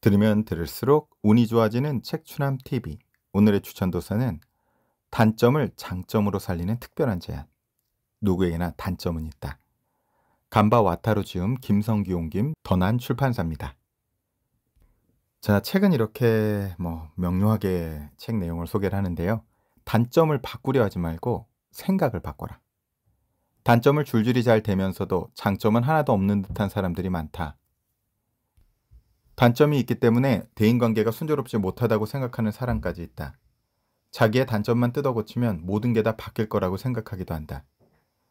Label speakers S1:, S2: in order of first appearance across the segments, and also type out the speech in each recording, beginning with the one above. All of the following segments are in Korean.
S1: 들으면 들을수록 운이 좋아지는 책추남 TV. 오늘의 추천 도서는 단점을 장점으로 살리는 특별한 제안. 누구에게나 단점은 있다. 간바 와타로 지음 김성기 옹김 더난 출판사입니다. 자, 책은 이렇게 뭐 명료하게 책 내용을 소개를 하는데요. 단점을 바꾸려 하지 말고 생각을 바꿔라. 단점을 줄줄이 잘되면서도 장점은 하나도 없는 듯한 사람들이 많다. 단점이 있기 때문에 대인관계가 순조롭지 못하다고 생각하는 사람까지 있다. 자기의 단점만 뜯어고치면 모든 게 다 바뀔 거라고 생각하기도 한다.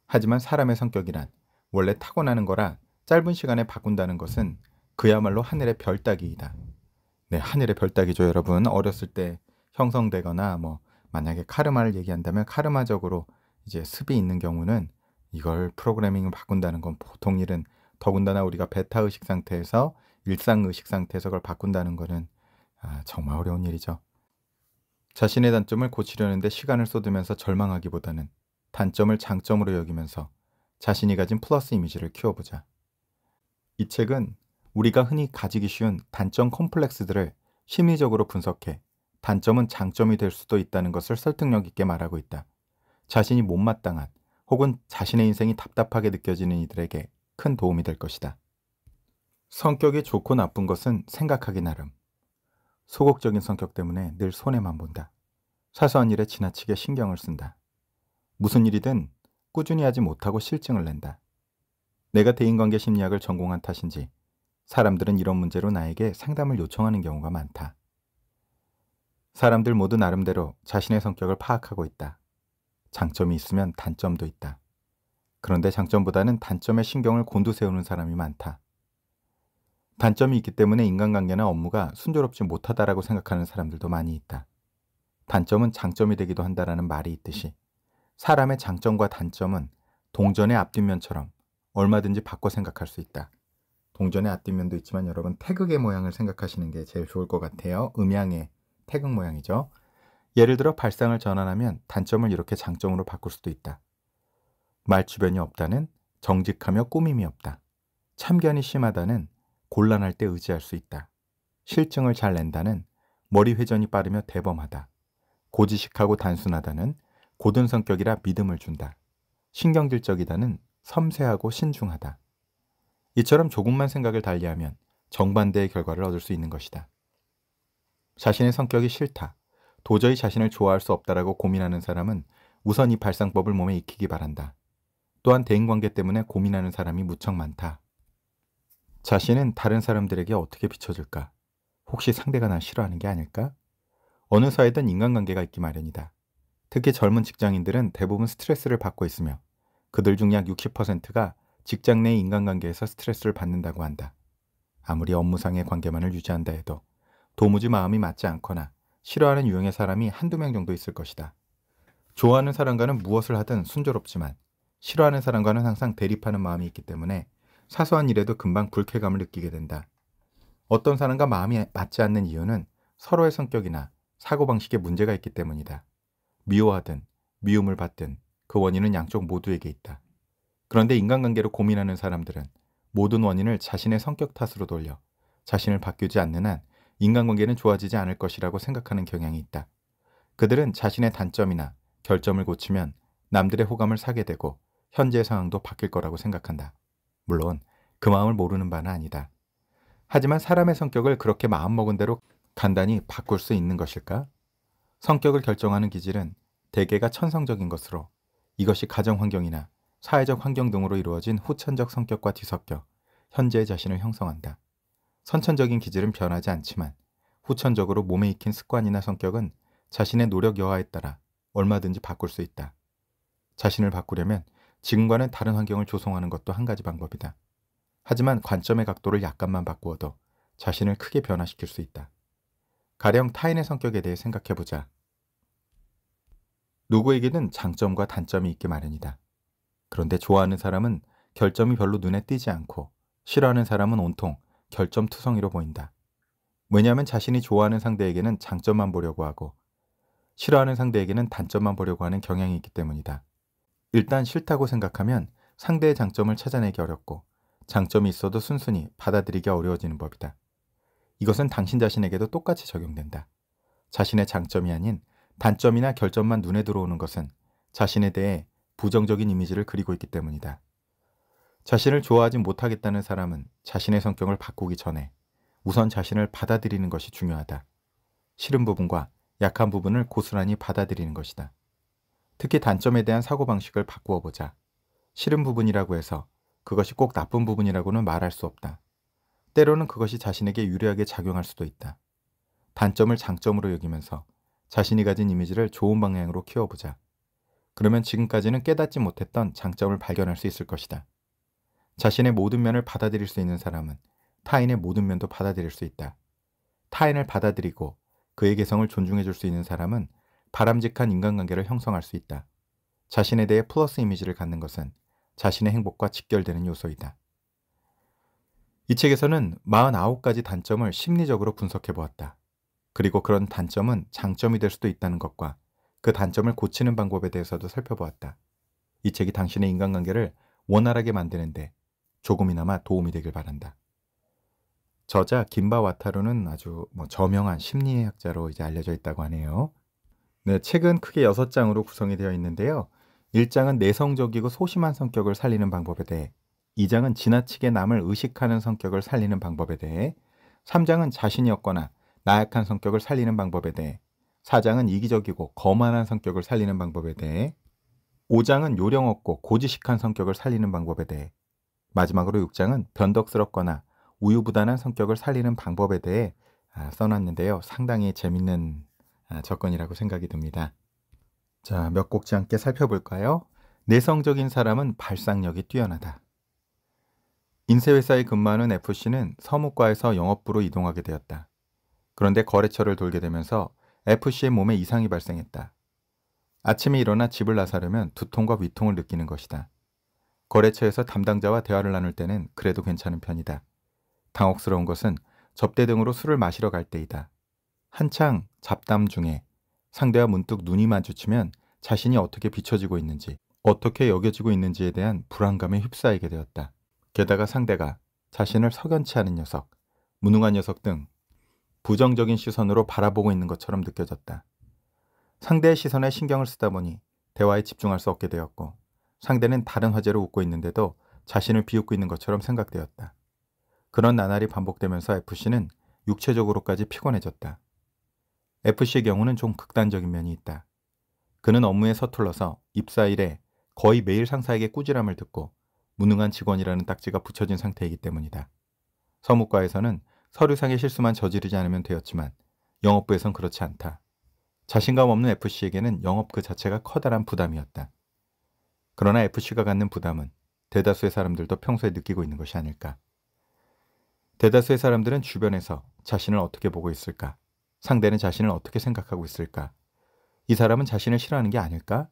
S1: 하지만 사람의 성격이란 원래 타고나는 거라 짧은 시간에 바꾼다는 것은 그야말로 하늘의 별 따기이다. 네, 하늘의 별 따기죠, 여러분. 어렸을 때 형성되거나 뭐 만약에 카르마를 얘기한다면 카르마적으로 이제 습이 있는 경우는 이걸 프로그래밍을 바꾼다는 건 보통 일은 더군다나 우리가 베타 의식 상태에서 일상 의식 상태에서 그걸 바꾼다는 것은 아, 정말 어려운 일이죠. 자신의 단점을 고치려는데 시간을 쏟으면서 절망하기보다는 단점을 장점으로 여기면서 자신이 가진 플러스 이미지를 키워보자. 이 책은 우리가 흔히 가지기 쉬운 단점 콤플렉스들을 심리적으로 분석해 단점은 장점이 될 수도 있다는 것을 설득력 있게 말하고 있다. 자신이 못마땅한 혹은 자신의 인생이 답답하게 느껴지는 이들에게 큰 도움이 될 것이다. 성격이 좋고 나쁜 것은 생각하기 나름. 소극적인 성격 때문에 늘 손해만 본다. 사소한 일에 지나치게 신경을 쓴다. 무슨 일이든 꾸준히 하지 못하고 실증을 낸다. 내가 대인관계 심리학을 전공한 탓인지 사람들은 이런 문제로 나에게 상담을 요청하는 경우가 많다. 사람들 모두 나름대로 자신의 성격을 파악하고 있다. 장점이 있으면 단점도 있다. 그런데 장점보다는 단점에 신경을 곤두세우는 사람이 많다. 단점이 있기 때문에 인간관계나 업무가 순조롭지 못하다라고 생각하는 사람들도 많이 있다. 단점은 장점이 되기도 한다라는 말이 있듯이 사람의 장점과 단점은 동전의 앞뒷면처럼 얼마든지 바꿔 생각할 수 있다. 동전의 앞뒷면도 있지만 여러분 태극의 모양을 생각하시는 게 제일 좋을 것 같아요. 음양의 태극 모양이죠. 예를 들어 발상을 전환하면 단점을 이렇게 장점으로 바꿀 수도 있다. 말주변이 없다는 정직하며 꾸밈이 없다. 참견이 심하다는 곤란할 때 의지할 수 있다. 실증을 잘 낸다는 머리 회전이 빠르며 대범하다. 고지식하고 단순하다는 고든 성격이라 믿음을 준다. 신경질적이다는 섬세하고 신중하다. 이처럼 조금만 생각을 달리하면 정반대의 결과를 얻을 수 있는 것이다. 자신의 성격이 싫다. 도저히 자신을 좋아할 수 없다라고 고민하는 사람은 우선 이 발상법을 몸에 익히기 바란다. 또한 대인관계 때문에 고민하는 사람이 무척 많다. 자신은 다른 사람들에게 어떻게 비춰질까? 혹시 상대가 날 싫어하는 게 아닐까? 어느 사회든 인간관계가 있기 마련이다. 특히 젊은 직장인들은 대부분 스트레스를 받고 있으며 그들 중 약 60%가 직장 내 인간관계에서 스트레스를 받는다고 한다. 아무리 업무상의 관계만을 유지한다 해도 도무지 마음이 맞지 않거나 싫어하는 유형의 사람이 한두 명 정도 있을 것이다. 좋아하는 사람과는 무엇을 하든 순조롭지만 싫어하는 사람과는 항상 대립하는 마음이 있기 때문에 사소한 일에도 금방 불쾌감을 느끼게 된다. 어떤 사람과 마음이 맞지 않는 이유는 서로의 성격이나 사고방식에 문제가 있기 때문이다. 미워하든 미움을 받든 그 원인은 양쪽 모두에게 있다. 그런데 인간관계로 고민하는 사람들은 모든 원인을 자신의 성격 탓으로 돌려 자신을 바뀌지 않는 한 인간관계는 좋아지지 않을 것이라고 생각하는 경향이 있다. 그들은 자신의 단점이나 결점을 고치면 남들의 호감을 사게 되고 현재 상황도 바뀔 거라고 생각한다. 물론 그 마음을 모르는 바는 아니다. 하지만 사람의 성격을 그렇게 마음먹은 대로 간단히 바꿀 수 있는 것일까? 성격을 결정하는 기질은 대개가 천성적인 것으로 이것이 가정 환경이나 사회적 환경 등으로 이루어진 후천적 성격과 뒤섞여 현재의 자신을 형성한다. 선천적인 기질은 변하지 않지만 후천적으로 몸에 익힌 습관이나 성격은 자신의 노력 여하에 따라 얼마든지 바꿀 수 있다. 자신을 바꾸려면 지금과는 다른 환경을 조성하는 것도 한 가지 방법이다. 하지만 관점의 각도를 약간만 바꾸어도 자신을 크게 변화시킬 수 있다. 가령 타인의 성격에 대해 생각해보자. 누구에게는 장점과 단점이 있기 마련이다. 그런데 좋아하는 사람은 결점이 별로 눈에 띄지 않고 싫어하는 사람은 온통 결점 투성이로 보인다. 왜냐하면 자신이 좋아하는 상대에게는 장점만 보려고 하고 싫어하는 상대에게는 단점만 보려고 하는 경향이 있기 때문이다. 일단 싫다고 생각하면 상대의 장점을 찾아내기 어렵고 장점이 있어도 순순히 받아들이기 어려워지는 법이다. 이것은 당신 자신에게도 똑같이 적용된다. 자신의 장점이 아닌 단점이나 결점만 눈에 들어오는 것은 자신에 대해 부정적인 이미지를 그리고 있기 때문이다. 자신을 좋아하지 못하겠다는 사람은 자신의 성격을 바꾸기 전에 우선 자신을 받아들이는 것이 중요하다. 싫은 부분과 약한 부분을 고스란히 받아들이는 것이다. 특히 단점에 대한 사고방식을 바꾸어 보자. 싫은 부분이라고 해서 그것이 꼭 나쁜 부분이라고는 말할 수 없다. 때로는 그것이 자신에게 유리하게 작용할 수도 있다. 단점을 장점으로 여기면서 자신이 가진 이미지를 좋은 방향으로 키워보자. 그러면 지금까지는 깨닫지 못했던 장점을 발견할 수 있을 것이다. 자신의 모든 면을 받아들일 수 있는 사람은 타인의 모든 면도 받아들일 수 있다. 타인을 받아들이고 그의 개성을 존중해 줄 수 있는 사람은 바람직한 인간관계를 형성할 수 있다. 자신에 대해 플러스 이미지를 갖는 것은 자신의 행복과 직결되는 요소이다. 이 책에서는 49가지 단점을 심리적으로 분석해 보았다. 그리고 그런 단점은 장점이 될 수도 있다는 것과 그 단점을 고치는 방법에 대해서도 살펴보았다. 이 책이 당신의 인간관계를 원활하게 만드는데 조금이나마 도움이 되길 바란다. 저자 김바 와타루는 아주 뭐 저명한 심리학자로 이제 알려져 있다고 하네요. 네, 책은 크게 여섯 장으로 구성이 되어 있는데요. 1장은 내성적이고 소심한 성격을 살리는 방법에 대해, 2장은 지나치게 남을 의식하는 성격을 살리는 방법에 대해, 3장은 자신이 없거나 나약한 성격을 살리는 방법에 대해, 4장은 이기적이고 거만한 성격을 살리는 방법에 대해, 5장은 요령 없고 고지식한 성격을 살리는 방법에 대해, 마지막으로 6장은 변덕스럽거나 우유부단한 성격을 살리는 방법에 대해 아, 써놨는데요. 상당히 재밌는 아, 접근이라고 생각이 듭니다. 자, 몇 곡지 함께 살펴볼까요? 내성적인 사람은 발상력이 뛰어나다. 인쇄회사에 근무하는 FC는 서무과에서 영업부로 이동하게 되었다. 그런데 거래처를 돌게 되면서 FC의 몸에 이상이 발생했다. 아침에 일어나 집을 나서려면 두통과 위통을 느끼는 것이다. 거래처에서 담당자와 대화를 나눌 때는 그래도 괜찮은 편이다. 당혹스러운 것은 접대 등으로 술을 마시러 갈 때이다. 한창 잡담 중에 상대와 문득 눈이 마주치면 자신이 어떻게 비춰지고 있는지, 어떻게 여겨지고 있는지에 대한 불안감에 휩싸이게 되었다. 게다가 상대가 자신을 석연치 않은 녀석, 무능한 녀석 등 부정적인 시선으로 바라보고 있는 것처럼 느껴졌다. 상대의 시선에 신경을 쓰다 보니 대화에 집중할 수 없게 되었고 상대는 다른 화제로 웃고 있는데도 자신을 비웃고 있는 것처럼 생각되었다. 그런 나날이 반복되면서 FC는 육체적으로까지 피곤해졌다. F씨의 경우는 좀 극단적인 면이 있다. 그는 업무에 서툴러서 입사일에 거의 매일 상사에게 꾸지람을 듣고 무능한 직원이라는 딱지가 붙여진 상태이기 때문이다. 서무과에서는 서류상의 실수만 저지르지 않으면 되었지만 영업부에선 그렇지 않다. 자신감 없는 F씨에게는 영업 그 자체가 커다란 부담이었다. 그러나 F씨가 갖는 부담은 대다수의 사람들도 평소에 느끼고 있는 것이 아닐까. 대다수의 사람들은 주변에서 자신을 어떻게 보고 있을까 상대는 자신을 어떻게 생각하고 있을까? 이 사람은 자신을 싫어하는 게 아닐까?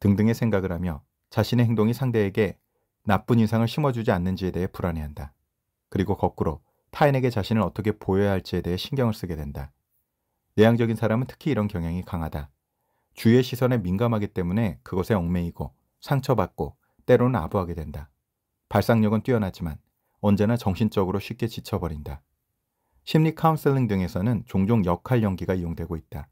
S1: 등등의 생각을 하며 자신의 행동이 상대에게 나쁜 인상을 심어주지 않는지에 대해 불안해한다. 그리고 거꾸로 타인에게 자신을 어떻게 보여야 할지에 대해 신경을 쓰게 된다. 내향적인 사람은 특히 이런 경향이 강하다. 주위의 시선에 민감하기 때문에 그것에 얽매이고 상처받고 때로는 아부하게 된다. 발상력은 뛰어나지만 언제나 정신적으로 쉽게 지쳐버린다. 심리 카운슬링 등에서는 종종 역할 연기가 이용되고 있다.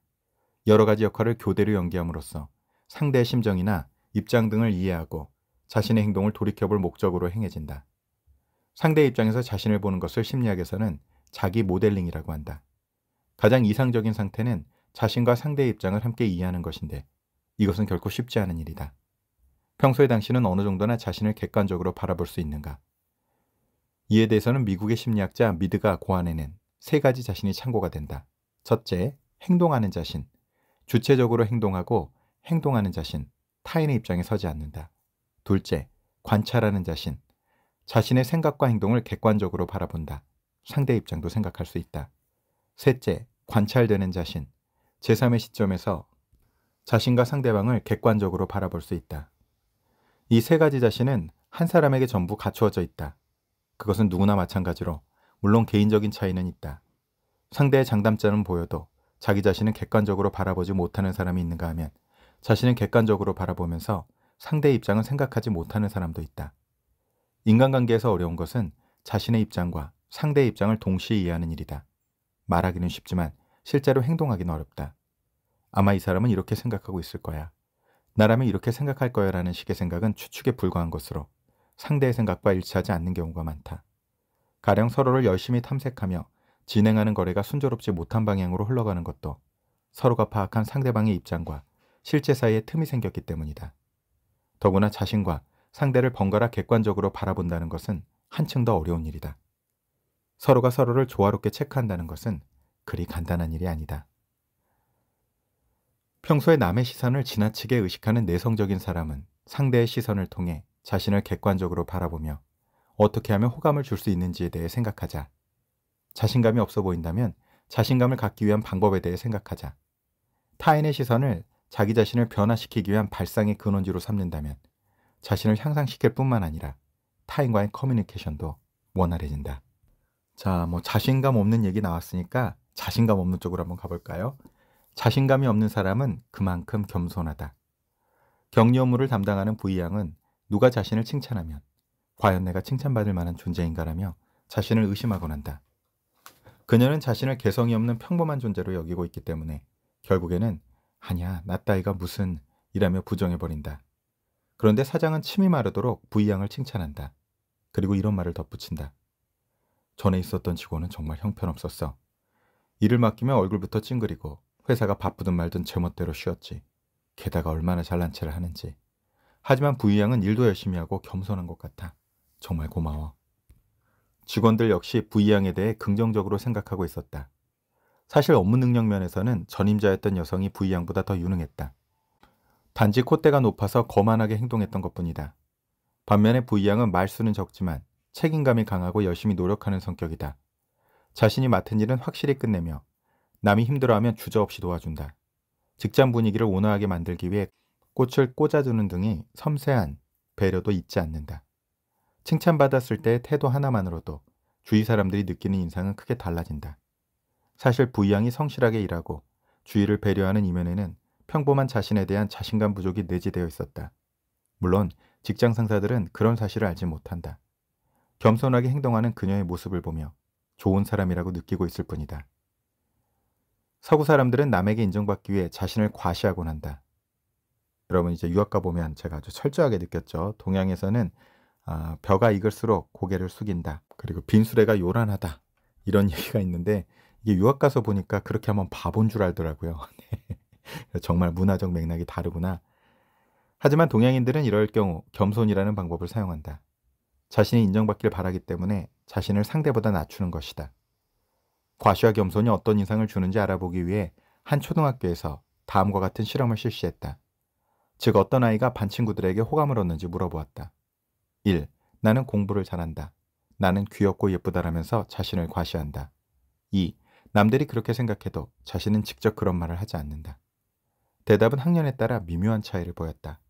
S1: 여러 가지 역할을 교대로 연기함으로써 상대의 심정이나 입장 등을 이해하고 자신의 행동을 돌이켜볼 목적으로 행해진다. 상대 입장에서 자신을 보는 것을 심리학에서는 자기 모델링이라고 한다. 가장 이상적인 상태는 자신과 상대의 입장을 함께 이해하는 것인데 이것은 결코 쉽지 않은 일이다. 평소에 당신은 어느 정도나 자신을 객관적으로 바라볼 수 있는가? 이에 대해서는 미국의 심리학자 미드가 고안해낸 세 가지 자신이 참고가 된다. 첫째, 행동하는 자신. 주체적으로 행동하고 행동하는 자신, 타인의 입장에 서지 않는다. 둘째, 관찰하는 자신. 자신의 생각과 행동을 객관적으로 바라본다. 상대 입장도 생각할 수 있다. 셋째, 관찰되는 자신. 제3의 시점에서 자신과 상대방을 객관적으로 바라볼 수 있다. 이 세 가지 자신은 한 사람에게 전부 갖추어져 있다. 그것은 누구나 마찬가지로 물론 개인적인 차이는 있다. 상대의 장담자는 보여도 자기 자신은 객관적으로 바라보지 못하는 사람이 있는가 하면 자신은 객관적으로 바라보면서 상대의 입장은 생각하지 못하는 사람도 있다. 인간관계에서 어려운 것은 자신의 입장과 상대의 입장을 동시에 이해하는 일이다. 말하기는 쉽지만 실제로 행동하기는 어렵다. 아마 이 사람은 이렇게 생각하고 있을 거야. 나라면 이렇게 생각할 거야 라는 식의 생각은 추측에 불과한 것으로 상대의 생각과 일치하지 않는 경우가 많다. 가령 서로를 열심히 탐색하며 진행하는 거래가 순조롭지 못한 방향으로 흘러가는 것도 서로가 파악한 상대방의 입장과 실제 사이에 틈이 생겼기 때문이다. 더구나 자신과 상대를 번갈아 객관적으로 바라본다는 것은 한층 더 어려운 일이다. 서로가 서로를 조화롭게 체크한다는 것은 그리 간단한 일이 아니다. 평소에 남의 시선을 지나치게 의식하는 내성적인 사람은 상대의 시선을 통해 자신을 객관적으로 바라보며 어떻게 하면 호감을 줄 수 있는지에 대해 생각하자. 자신감이 없어 보인다면 자신감을 갖기 위한 방법에 대해 생각하자. 타인의 시선을 자기 자신을 변화시키기 위한 발상의 근원지로 삼는다면 자신을 향상시킬 뿐만 아니라 타인과의 커뮤니케이션도 원활해진다. 자, 뭐 자신감 없는 얘기 나왔으니까 자신감 없는 쪽으로 한번 가볼까요? 자신감이 없는 사람은 그만큼 겸손하다. 격려무를 업 담당하는 부의양은 누가 자신을 칭찬하면 과연 내가 칭찬받을 만한 존재인가라며 자신을 의심하곤 한다. 그녀는 자신을 개성이 없는 평범한 존재로 여기고 있기 때문에 결국에는 아니야, 나 따위가 무슨 이라며 부정해버린다. 그런데 사장은 침이 마르도록 부이양을 칭찬한다. 그리고 이런 말을 덧붙인다. 전에 있었던 직원은 정말 형편없었어. 일을 맡기면 얼굴부터 찡그리고 회사가 바쁘든 말든 제멋대로 쉬었지. 게다가 얼마나 잘난 체를 하는지. 하지만 부이양은 일도 열심히 하고 겸손한 것 같아. 정말 고마워. 직원들 역시 V양에 대해 긍정적으로 생각하고 있었다. 사실 업무 능력 면에서는 전임자였던 여성이 V양보다 더 유능했다. 단지 콧대가 높아서 거만하게 행동했던 것뿐이다. 반면에 V양은 말수는 적지만 책임감이 강하고 열심히 노력하는 성격이다. 자신이 맡은 일은 확실히 끝내며 남이 힘들어하면 주저없이 도와준다. 직장 분위기를 온화하게 만들기 위해 꽃을 꽂아주는 등의 섬세한 배려도 잊지 않는다. 칭찬받았을 때 태도 하나만으로도 주위 사람들이 느끼는 인상은 크게 달라진다. 사실 부의양이 성실하게 일하고 주위를 배려하는 이면에는 평범한 자신에 대한 자신감 부족이 내재되어 있었다. 물론 직장 상사들은 그런 사실을 알지 못한다. 겸손하게 행동하는 그녀의 모습을 보며 좋은 사람이라고 느끼고 있을 뿐이다. 서구 사람들은 남에게 인정받기 위해 자신을 과시하곤 한다. 여러분 이제 유학가 보면 제가 아주 철저하게 느꼈죠. 동양에서는 아, 벼가 익을수록 고개를 숙인다. 그리고 빈수레가 요란하다. 이런 얘기가 있는데 이게 유학 가서 보니까 그렇게 한번 봐본 줄 알더라고요. 네. 정말 문화적 맥락이 다르구나. 하지만 동양인들은 이럴 경우 겸손이라는 방법을 사용한다. 자신이 인정받길 바라기 때문에 자신을 상대보다 낮추는 것이다. 과시와 겸손이 어떤 인상을 주는지 알아보기 위해 한 초등학교에서 다음과 같은 실험을 실시했다. 즉 어떤 아이가 반 친구들에게 호감을 얻는지 물어보았다. 1. 나는 공부를 잘한다. 나는 귀엽고 예쁘다라면서 자신을 과시한다. 2. 남들이 그렇게 생각해도 자신은 직접 그런 말을 하지 않는다. 대답은 학년에 따라 미묘한 차이를 보였다.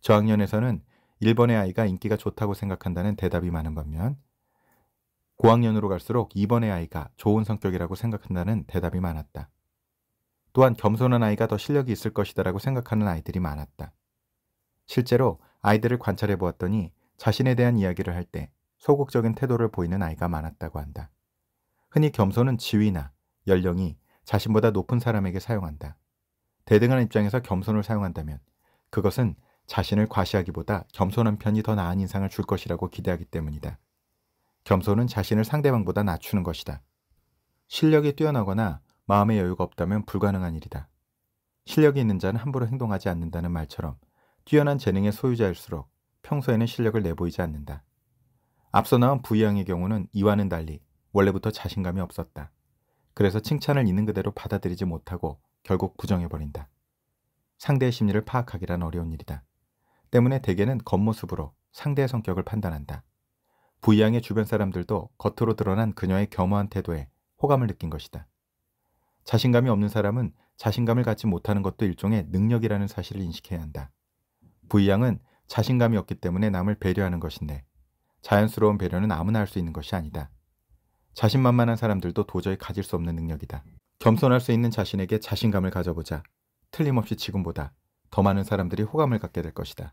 S1: 저학년에서는 1번의 아이가 인기가 좋다고 생각한다는 대답이 많은 반면 고학년으로 갈수록 2번의 아이가 좋은 성격이라고 생각한다는 대답이 많았다. 또한 겸손한 아이가 더 실력이 있을 것이다라고 생각하는 아이들이 많았다. 실제로 아이들을 관찰해 보았더니 자신에 대한 이야기를 할 때 소극적인 태도를 보이는 아이가 많았다고 한다. 흔히 겸손은 지위나 연령이 자신보다 높은 사람에게 사용한다. 대등한 입장에서 겸손을 사용한다면 그것은 자신을 과시하기보다 겸손한 편이 더 나은 인상을 줄 것이라고 기대하기 때문이다. 겸손은 자신을 상대방보다 낮추는 것이다. 실력이 뛰어나거나 마음의 여유가 없다면 불가능한 일이다. 실력이 있는 자는 함부로 행동하지 않는다는 말처럼 뛰어난 재능의 소유자일수록 평소에는 실력을 내보이지 않는다. 앞서 나온 부이양의 경우는 이와는 달리 원래부터 자신감이 없었다. 그래서 칭찬을 있는 그대로 받아들이지 못하고 결국 부정해버린다. 상대의 심리를 파악하기란 어려운 일이다. 때문에 대개는 겉모습으로 상대의 성격을 판단한다. 부이양의 주변 사람들도 겉으로 드러난 그녀의 겸허한 태도에 호감을 느낀 것이다. 자신감이 없는 사람은 자신감을 갖지 못하는 것도 일종의 능력이라는 사실을 인식해야 한다. 부이양은 자신감이 없기 때문에 남을 배려하는 것인데 자연스러운 배려는 아무나 할 수 있는 것이 아니다. 자신만만한 사람들도 도저히 가질 수 없는 능력이다. 겸손할 수 있는 자신에게 자신감을 가져보자. 틀림없이 지금보다 더 많은 사람들이 호감을 갖게 될 것이다.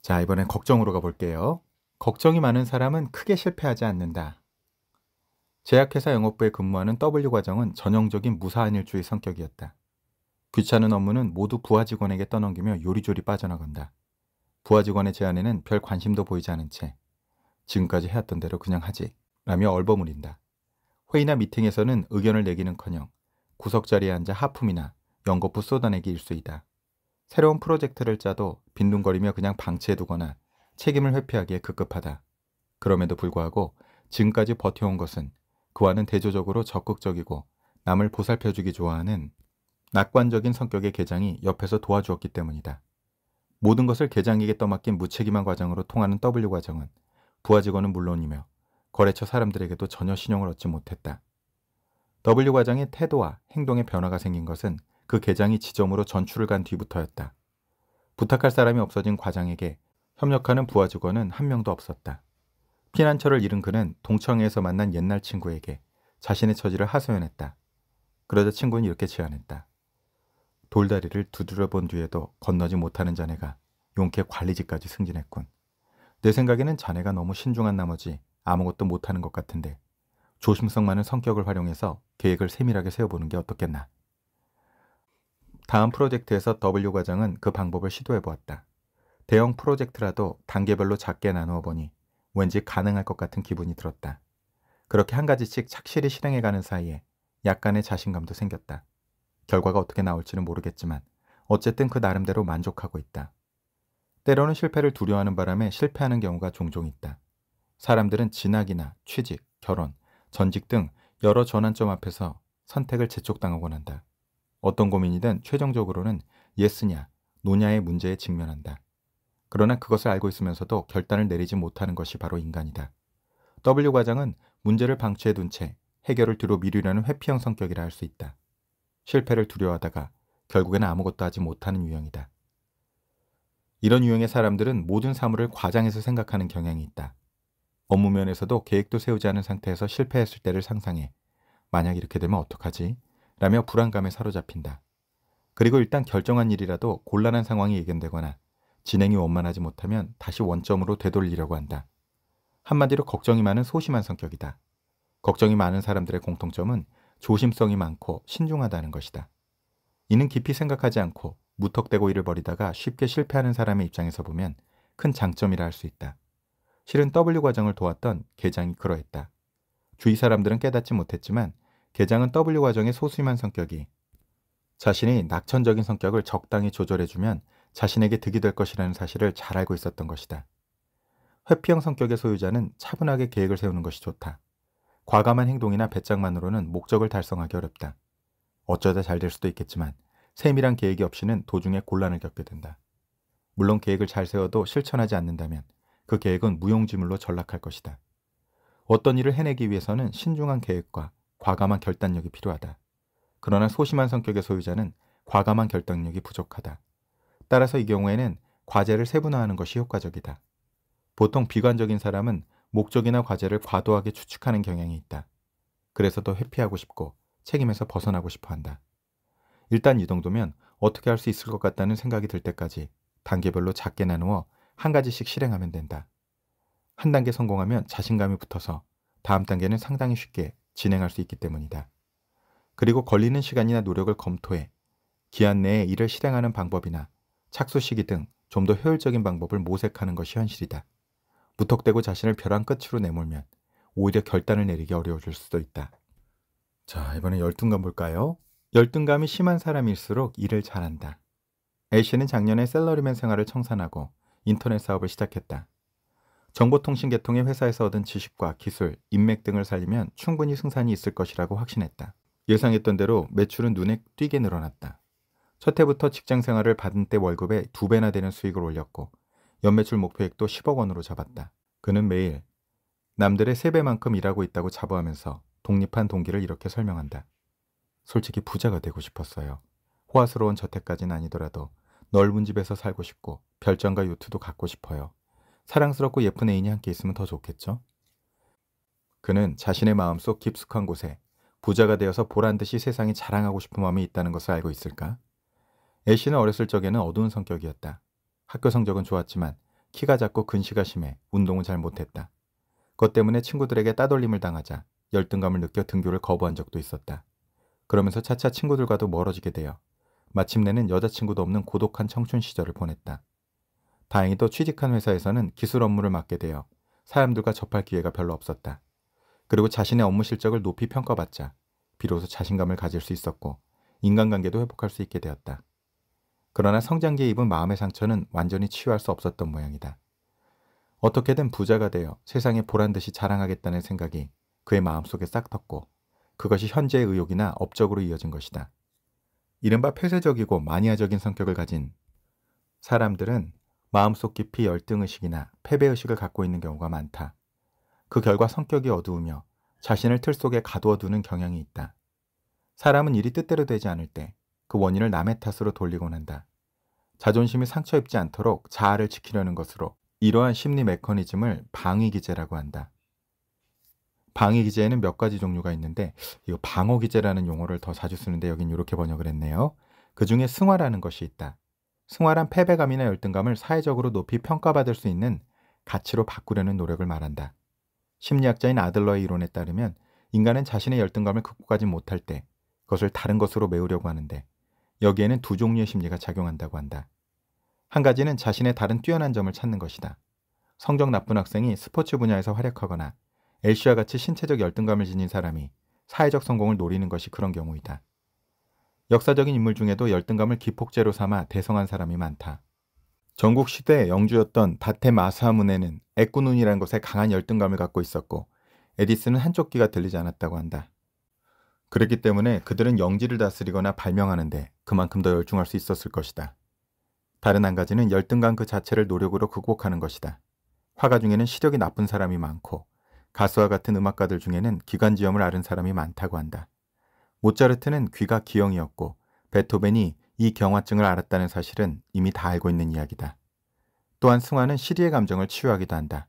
S1: 자, 이번엔 걱정으로 가볼게요. 걱정이 많은 사람은 크게 실패하지 않는다. 제약회사 영업부에 근무하는 W 과정은 전형적인 무사한일주의 성격이었다. 귀찮은 업무는 모두 부하 직원에게 떠넘기며 요리조리 빠져나간다. 부하 직원의 제안에는 별 관심도 보이지 않은 채 지금까지 해왔던 대로 그냥 하지 라며 얼버무린다. 회의나 미팅에서는 의견을 내기는커녕 구석자리에 앉아 하품이나 연거푸 쏟아내기 일수이다. 새로운 프로젝트를 짜도 빈둥거리며 그냥 방치해두거나 책임을 회피하기에 급급하다. 그럼에도 불구하고 지금까지 버텨온 것은 그와는 대조적으로 적극적이고 남을 보살펴주기 좋아하는 낙관적인 성격의 계장이 옆에서 도와주었기 때문이다. 모든 것을 계장에게 떠맡긴 무책임한 과장으로 통하는 W 과장은 부하 직원은 물론이며 거래처 사람들에게도 전혀 신용을 얻지 못했다. W 과장의 태도와 행동에 변화가 생긴 것은 그 계장이 지점으로 전출을 간 뒤부터였다. 부탁할 사람이 없어진 과장에게 협력하는 부하 직원은 한 명도 없었다. 피난처를 잃은 그는 동청에서 만난 옛날 친구에게 자신의 처지를 하소연했다. 그러자 친구는 이렇게 제안했다. 돌다리를 두드려 본 뒤에도 건너지 못하는 자네가 용케 관리직까지 승진했군. 내 생각에는 자네가 너무 신중한 나머지 아무것도 못하는 것 같은데 조심성 많은 성격을 활용해서 계획을 세밀하게 세워보는 게 어떻겠나. 다음 프로젝트에서 W 과장은 그 방법을 시도해보았다. 대형 프로젝트라도 단계별로 작게 나누어 보니 왠지 가능할 것 같은 기분이 들었다. 그렇게 한 가지씩 착실히 실행해가는 사이에 약간의 자신감도 생겼다. 결과가 어떻게 나올지는 모르겠지만 어쨌든 그 나름대로 만족하고 있다. 때로는 실패를 두려워하는 바람에 실패하는 경우가 종종 있다. 사람들은 진학이나 취직, 결혼, 전직 등 여러 전환점 앞에서 선택을 재촉당하곤 한다. 어떤 고민이든 최종적으로는 예스냐, 노냐의 문제에 직면한다. 그러나 그것을 알고 있으면서도 결단을 내리지 못하는 것이 바로 인간이다. W 과장은 문제를 방치해 둔 채 해결을 뒤로 미루려는 회피형 성격이라 할 수 있다. 실패를 두려워하다가 결국에는 아무것도 하지 못하는 유형이다. 이런 유형의 사람들은 모든 사물을 과장해서 생각하는 경향이 있다. 업무 면에서도 계획도 세우지 않은 상태에서 실패했을 때를 상상해 만약 이렇게 되면 어떡하지? 라며 불안감에 사로잡힌다. 그리고 일단 결정한 일이라도 곤란한 상황이 예견되거나 진행이 원만하지 못하면 다시 원점으로 되돌리려고 한다. 한마디로 걱정이 많은 소심한 성격이다. 걱정이 많은 사람들의 공통점은 조심성이 많고 신중하다는 것이다. 이는 깊이 생각하지 않고 무턱대고 일을 벌이다가 쉽게 실패하는 사람의 입장에서 보면 큰 장점이라 할 수 있다. 실은 W 과정을 도왔던 계장이 그러했다. 주위 사람들은 깨닫지 못했지만 계장은 W 과정의 소수임한 성격이 자신이 낙천적인 성격을 적당히 조절해주면 자신에게 득이 될 것이라는 사실을 잘 알고 있었던 것이다. 회피형 성격의 소유자는 차분하게 계획을 세우는 것이 좋다. 과감한 행동이나 배짱만으로는 목적을 달성하기 어렵다. 어쩌다 잘 될 수도 있겠지만 세밀한 계획이 없이는 도중에 곤란을 겪게 된다. 물론 계획을 잘 세워도 실천하지 않는다면 그 계획은 무용지물로 전락할 것이다. 어떤 일을 해내기 위해서는 신중한 계획과 과감한 결단력이 필요하다. 그러나 소심한 성격의 소유자는 과감한 결단력이 부족하다. 따라서 이 경우에는 과제를 세분화하는 것이 효과적이다. 보통 비관적인 사람은 목적이나 과제를 과도하게 추측하는 경향이 있다. 그래서 더 회피하고 싶고 책임에서 벗어나고 싶어 한다. 일단 이 정도면 어떻게 할 수 있을 것 같다는 생각이 들 때까지 단계별로 작게 나누어 한 가지씩 실행하면 된다. 한 단계 성공하면 자신감이 붙어서 다음 단계는 상당히 쉽게 진행할 수 있기 때문이다. 그리고 걸리는 시간이나 노력을 검토해 기한 내에 일을 실행하는 방법이나 착수 시기 등 좀 더 효율적인 방법을 모색하는 것이 현실이다. 무턱대고 자신을 벼랑 끝으로 내몰면 오히려 결단을 내리기 어려워질 수도 있다. 자, 이번엔 열등감 볼까요? 열등감이 심한 사람일수록 일을 잘한다. A씨는 작년에 셀러리맨 생활을 청산하고 인터넷 사업을 시작했다. 정보통신 계통의 회사에서 얻은 지식과 기술, 인맥 등을 살리면 충분히 승산이 있을 것이라고 확신했다. 예상했던 대로 매출은 눈에 띄게 늘어났다. 첫 해부터 직장 생활을 받은 때 월급의 두 배나 되는 수익을 올렸고 연매출 목표액도 10억 원으로 잡았다. 그는 매일 남들의 3배만큼 일하고 있다고 자부하면서 독립한 동기를 이렇게 설명한다. 솔직히 부자가 되고 싶었어요. 호화스러운 저택까진 아니더라도 넓은 집에서 살고 싶고 별장과 요트도 갖고 싶어요. 사랑스럽고 예쁜 애인이 함께 있으면 더 좋겠죠? 그는 자신의 마음속 깊숙한 곳에 부자가 되어서 보란듯이 세상에 자랑하고 싶은 마음이 있다는 것을 알고 있을까? 애쉬는 어렸을 적에는 어두운 성격이었다. 학교 성적은 좋았지만 키가 작고 근시가 심해 운동은 잘 못했다. 그것 때문에 친구들에게 따돌림을 당하자 열등감을 느껴 등교를 거부한 적도 있었다. 그러면서 차차 친구들과도 멀어지게 되어 마침내는 여자친구도 없는 고독한 청춘 시절을 보냈다. 다행히도 취직한 회사에서는 기술 업무를 맡게 되어 사람들과 접할 기회가 별로 없었다. 그리고 자신의 업무 실적을 높이 평가받자 비로소 자신감을 가질 수 있었고 인간관계도 회복할 수 있게 되었다. 그러나 성장기에 입은 마음의 상처는 완전히 치유할 수 없었던 모양이다. 어떻게든 부자가 되어 세상에 보란 듯이 자랑하겠다는 생각이 그의 마음속에 싹 텄고 그것이 현재의 의욕이나 업적으로 이어진 것이다. 이른바 폐쇄적이고 마니아적인 성격을 가진 사람들은 마음속 깊이 열등의식이나 패배의식을 갖고 있는 경우가 많다. 그 결과 성격이 어두우며 자신을 틀 속에 가두어 두는 경향이 있다. 사람은 일이 뜻대로 되지 않을 때그 원인을 남의 탓으로 돌리곤 한다. 자존심이 상처 입지 않도록 자아를 지키려는 것으로 이러한 심리 메커니즘을 방위 기제라고 한다. 방위 기제에는 몇 가지 종류가 있는데 이 방어 기제라는 용어를 더 자주 쓰는데 여긴 이렇게 번역을 했네요. 그 중에 승화라는 것이 있다. 승화란 패배감이나 열등감을 사회적으로 높이 평가받을 수 있는 가치로 바꾸려는 노력을 말한다. 심리학자인 아들러의 이론에 따르면 인간은 자신의 열등감을 극복하지 못할 때 그것을 다른 것으로 메우려고 하는데 여기에는 두 종류의 심리가 작용한다고 한다. 한 가지는 자신의 다른 뛰어난 점을 찾는 것이다. 성적 나쁜 학생이 스포츠 분야에서 활약하거나 A씨와 같이 신체적 열등감을 지닌 사람이 사회적 성공을 노리는 것이 그런 경우이다. 역사적인 인물 중에도 열등감을 기폭제로 삼아 대성한 사람이 많다. 전국 시대의 영주였던 다테 마사무네는 에꾸눈이라는 것에 강한 열등감을 갖고 있었고 에디슨은 한쪽 귀가 들리지 않았다고 한다. 그렇기 때문에 그들은 영지를 다스리거나 발명하는데 그만큼 더 열중할 수 있었을 것이다. 다른 한 가지는 열등감 그 자체를 노력으로 극복하는 것이다. 화가 중에는 시력이 나쁜 사람이 많고 가수와 같은 음악가들 중에는 기관지염을 앓은 사람이 많다고 한다. 모차르트는 귀가 기형이었고 베토벤이 이 경화증을 앓았다는 사실은 이미 다 알고 있는 이야기다. 또한 승화는 시리의 감정을 치유하기도 한다.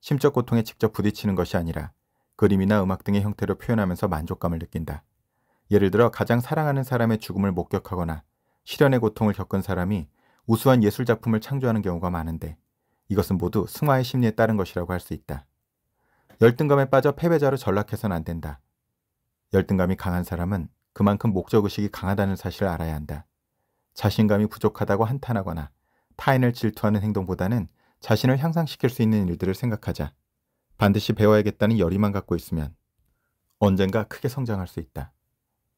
S1: 심적 고통에 직접 부딪히는 것이 아니라 그림이나 음악 등의 형태로 표현하면서 만족감을 느낀다. 예를 들어 가장 사랑하는 사람의 죽음을 목격하거나 실현의 고통을 겪은 사람이 우수한 예술 작품을 창조하는 경우가 많은데 이것은 모두 승화의 심리에 따른 것이라고 할 수 있다. 열등감에 빠져 패배자로 전락해선 안 된다. 열등감이 강한 사람은 그만큼 목적의식이 강하다는 사실을 알아야 한다. 자신감이 부족하다고 한탄하거나 타인을 질투하는 행동보다는 자신을 향상시킬 수 있는 일들을 생각하자. 반드시 배워야겠다는 열의만 갖고 있으면 언젠가 크게 성장할 수 있다.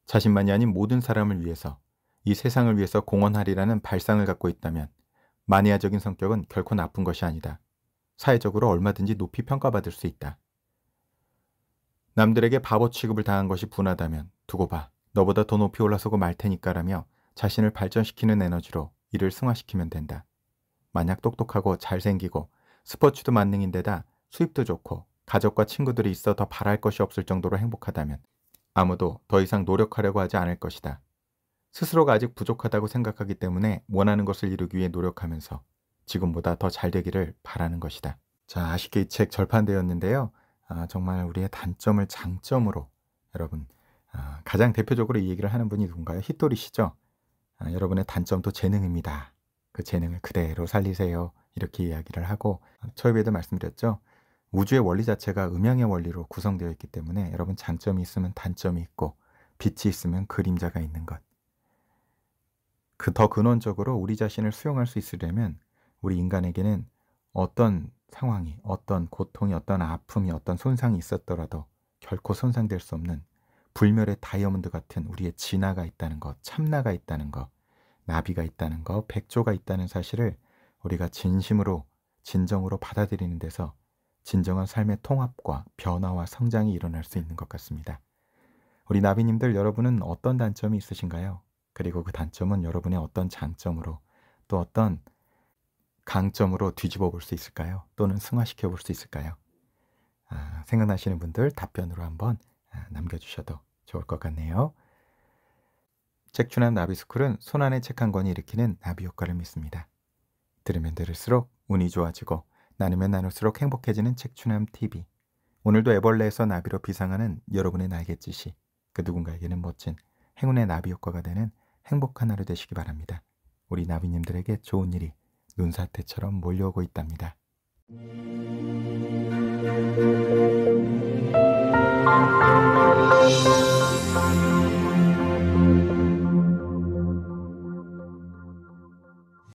S1: 자신만이 아닌 모든 사람을 위해서 이 세상을 위해서 공헌하리라는 발상을 갖고 있다면 마니아적인 성격은 결코 나쁜 것이 아니다. 사회적으로 얼마든지 높이 평가받을 수 있다. 남들에게 바보 취급을 당한 것이 분하다면 두고 봐. 너보다 더 높이 올라서고 말 테니까라며 자신을 발전시키는 에너지로 이를 승화시키면 된다. 만약 똑똑하고 잘생기고 스포츠도 만능인데다 수입도 좋고 가족과 친구들이 있어 더 바랄 것이 없을 정도로 행복하다면 아무도 더 이상 노력하려고 하지 않을 것이다. 스스로가 아직 부족하다고 생각하기 때문에 원하는 것을 이루기 위해 노력하면서 지금보다 더 잘 되기를 바라는 것이다. 자, 아쉽게 이 책 절판되었는데요. 아, 정말 우리의 단점을 장점으로 여러분 아, 가장 대표적으로 이 얘기를 하는 분이 누군가요? 히토리 시죠 아, 여러분의 단점도 재능입니다. 그 재능을 그대로 살리세요. 이렇게 이야기를 하고 처음에도 아, 말씀드렸죠. 우주의 원리 자체가 음향의 원리로 구성되어 있기 때문에 여러분 장점이 있으면 단점이 있고 빛이 있으면 그림자가 있는 것. 그 더 근원적으로 우리 자신을 수용할 수 있으려면 우리 인간에게는 어떤 상황이, 어떤 고통이, 어떤 아픔이, 어떤 손상이 있었더라도 결코 손상될 수 없는 불멸의 다이아몬드 같은 우리의 진화가 있다는 것, 참나가 있다는 것, 나비가 있다는 것, 백조가 있다는 사실을 우리가 진심으로, 진정으로 받아들이는 데서 진정한 삶의 통합과 변화와 성장이 일어날 수 있는 것 같습니다. 우리 나비님들 여러분은 어떤 단점이 있으신가요? 그리고 그 단점은 여러분의 어떤 장점으로 또 어떤 강점으로 뒤집어 볼 수 있을까요? 또는 승화시켜 볼 수 있을까요? 아, 생각나시는 분들 답변으로 한번 아, 남겨주셔도 좋을 것 같네요. 책추한 나비스쿨은 손안에책 한 권이 일으키는 나비 효과를 믿습니다. 들으면 들을수록 운이 좋아지고 나누면 나눌수록 행복해지는 책추남 TV. 오늘도 애벌레에서 나비로 비상하는 여러분의 날갯짓이 그 누군가에게는 멋진 행운의 나비 효과가 되는 행복한 하루 되시기 바랍니다. 우리 나비님들에게 좋은 일이 눈사태처럼 몰려오고 있답니다.